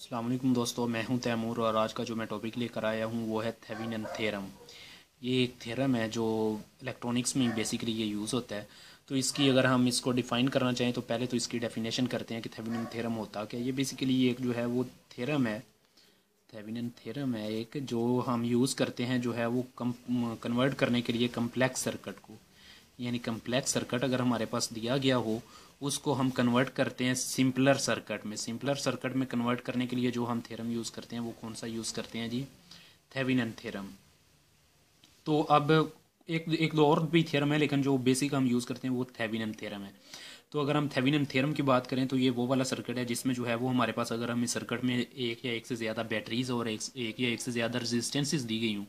अल्लाम दोस्तों मैं हूं तैमूर और आज का जो मैं टॉपिक लेकर आया हूं वो है थेविनन थेरम ये एक थेरम है जो इलेक्ट्रॉनिक्स में बेसिकली ये यूज़ होता है तो इसकी अगर हम इसको डिफ़ाइन करना चाहें तो पहले तो इसकी डेफिनेशन करते हैं कि थेविनन थेरम होता क्या ये बेसिकली एक जो है वो थेरम है थेविनन थेरम है एक जो हम यूज़ करते हैं जो है वो कम कन्वर्ट करने के लिए कम्प्लेक्स सर्कट को यानी कम्प्लेक्स सर्कट अगर हमारे पास दिया गया हो उसको हम कन्वर्ट करते हैं सिंपलर सर्किट में सिंपलर सर्किट में कन्वर्ट करने के लिए जो हम थेरम यूज़ करते हैं वो कौन सा यूज़ करते हैं जी थेविनन थेरम तो अब एक एक दो और भी थेरम है लेकिन जो बेसिक हम यूज़ करते हैं वो थेविनन थेरम है तो अगर हम थेविनन थेरम की बात करें तो ये वो वाला सर्किट है जिसमें जो है वो हमारे पास अगर हम इस सर्किट में एक या एक से ज़्यादा बैटरीज और एक, एक या एक से ज़्यादा रजिस्टेंसेज दी गई हूँ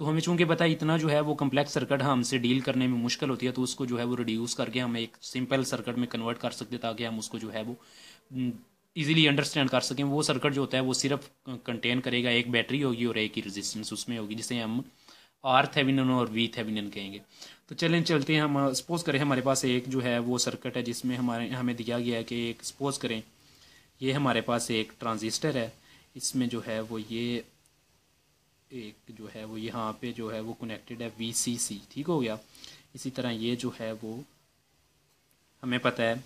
तो हमें चूंकि पता है इतना जो है वो कम्प्लेक्स सर्किट हमसे डील करने में मुश्किल होती है तो उसको जो है वो रिड्यूस करके हम एक सिंपल सर्किट में कन्वर्ट कर सकते ताकि हम उसको जो है वो इजीली अंडरस्टैंड कर सकें वो सर्किट जो होता है वो सिर्फ कंटेन करेगा एक बैटरी होगी और एक ही रेजिस्टेंस उसमें होगी जिसे हम आर थेविनन और वी थेविनन कहेंगे तो चलें चलते हैं हम सपोज करें हमारे पास एक जो है वो सर्किट है जिसमें हमारे हमें दिया गया है कि एक सपोज करें ये हमारे पास एक ट्रांजिस्टर है इसमें जो है वो ये एक जो है वो यहाँ पे जो है वो कनेक्टेड है वी सी सी ठीक हो गया इसी तरह ये जो है वो हमें पता है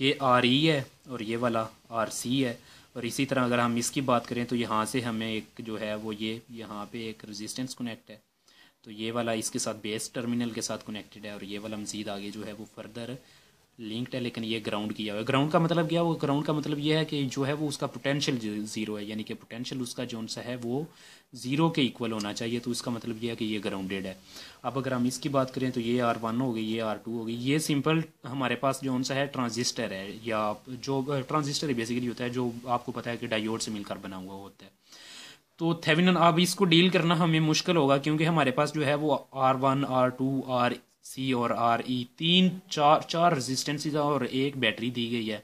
ये आर ई e है और ये वाला आर सी है और इसी तरह अगर हम इसकी बात करें तो यहाँ से हमें एक जो है वो ये यहाँ पे एक रेजिस्टेंस कनेक्ट है तो ये वाला इसके साथ बेस टर्मिनल के साथ कनेक्टेड है और ये वाला मज़ीद आगे जो है वो फर्दर लिंक्ड है लेकिन ये ग्राउंड किया हुआ है ग्राउंड का मतलब क्या वो ग्राउंड का मतलब ये है कि जो है वो उसका पोटेंशियल ज़ीरो है यानी कि पोटेंशियल उसका जो सा है वो ज़ीरो के इक्वल होना चाहिए तो इसका मतलब ये है कि ये ग्राउंडेड है अब अगर हम इसकी बात करें तो ये आर वन हो गई ये आर टू हो गई ये सिंपल हमारे पास जो सा है ट्रांजिस्टर है या जो ट्रांजिस्टर बेसिकली होता है जो आपको पता है कि डायोड से मिलकर बना हुआ होता है तो थेविनन अब इसको डील करना हमें मुश्किल होगा क्योंकि हमारे पास जो है वो R one R two R C और आर ई e, तीन चार चार रेजिस्टेंसेज और एक बैटरी दी गई है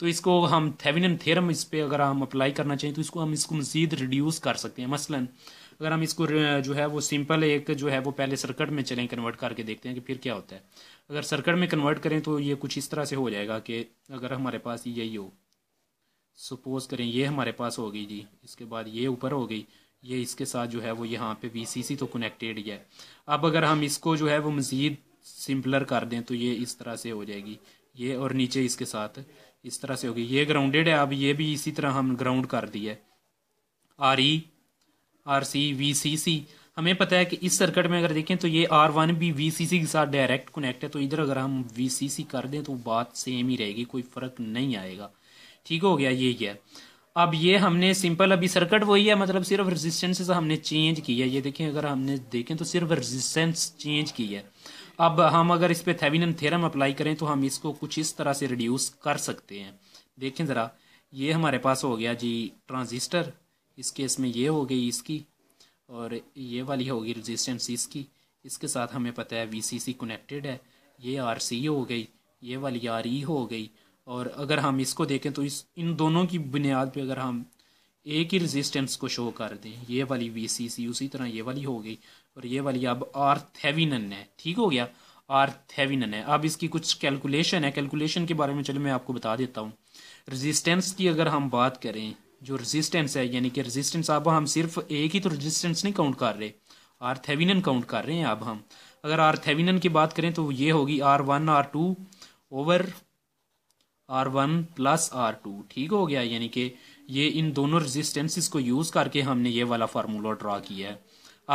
तो इसको हम थेविनन थेरम इस पर अगर हम अप्लाई करना चाहें तो इसको हम इसको मज़ीद रिड्यूस कर सकते हैं मसलन अगर हम इसको जो है वो सिंपल एक जो है वो पहले सर्किट में चलें कन्वर्ट करके देखते हैं कि फिर क्या होता है अगर सर्किट में कन्वर्ट करें तो ये कुछ इस तरह से हो जाएगा कि अगर हमारे पास यही हो सपोज़ करें ये हमारे पास हो गई जी इसके बाद ये ऊपर हो गई ये इसके साथ जो है वो यहाँ पे वी तो कनेक्टेड ही है अब अगर हम इसको जो है वो मज़ीद सिंपलर कर दें तो ये इस तरह से हो जाएगी ये और नीचे इसके साथ इस तरह से होगी ये ग्राउंडेड है अब ये भी इसी तरह हम ग्राउंड कर दी है R E R C V C C हमें पता है कि इस सर्किट में अगर देखें तो ये आर वन भी वी सी सी के साथ डायरेक्ट कनेक्ट है तो इधर अगर हम वी सी सी कर दें तो बात सेम ही रहेगी कोई फ़र्क नहीं आएगा ठीक हो गया ये है अब ये हमने सिंपल अभी सर्किट वही है मतलब सिर्फ रेजिस्टेंस हमने चेंज किया ये देखें अगर हमने देखें तो सिर्फ रेजिस्टेंस चेंज किया है अब हम अगर इस पर थेविनम थेरम अप्लाई करें तो हम इसको कुछ इस तरह से रिड्यूस कर सकते हैं देखें ज़रा ये हमारे पास हो गया जी ट्रांजिस्टर इस केस में ये हो गई इसकी और ये वाली होगी रजिस्टेंस इसकी इसके साथ हमें पता है वी कनेक्टेड है ये आर हो गई ये वाली आर ई e हो गई और अगर हम इसको देखें तो इस इन दोनों की बुनियाद पे अगर हम एक ही रेजिस्टेंस को शो कर दें ये वाली वी सी सी उसी तरह ये वाली हो गई और ये वाली अब आर थेविन है ठीक हो गया आर थेविन है अब इसकी कुछ कैलकुलेशन है कैलकुलेशन के बारे में चलो मैं आपको बता देता हूँ रजिस्टेंस की अगर हम बात करें जो रजिस्टेंस है यानी कि रेजिस्टेंस अब हम सिर्फ एक ही तो रजिस्टेंस नहीं काउंट कर रहे आर थेविन काउंट कर रहे हैं अब हम अगर आर थेविन की बात करें तो ये होगी R one R two over R one plus R two ठीक हो गया यानी कि ये इन दोनों रेजिस्टेंसेस को यूज करके हमने ये वाला फार्मूला ड्रा किया है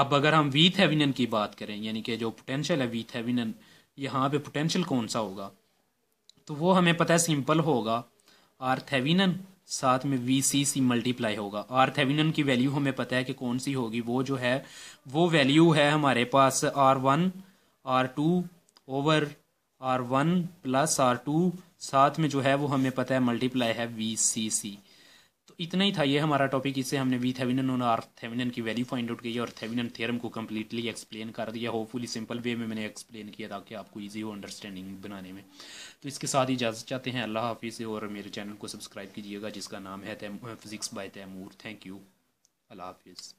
अब अगर हम वी थेविनन की बात करें यानी कि जो पोटेंशियल है वी थेविनन यहाँ पे पोटेंशियल कौन सा होगा तो वो हमें पता है सिंपल होगा आर थेविनन साथ में वी सी सी मल्टीप्लाई होगा आर थेविनन की वैल्यू हमें पता है कि कौन सी होगी वो जो है वो वैल्यू है हमारे पास R one R two over R one plus R two साथ में जो है वो हमें पता है मल्टीप्लाई है वी सी सी तो इतना ही था ये हमारा टॉपिक इससे हमने वी थेविनन और आर थेविनन की वैल्यू फाइंड आउट की और थेविनन थ्योरम को कम्प्लीटली एक्सप्लेन कर दिया होपफुली सिंपल वे में मैंने एक्सप्लेन किया ताकि आपको ईजी हो अंडरस्टैंडिंग बनाने में तो इसके साथ इजाज़त चाहते हैं अल्लाह हाफिज़ और मेरे चैनल को सब्सक्राइब कीजिएगा जिसका नाम है physics by Taimur thank you अल्लाह हाफिज़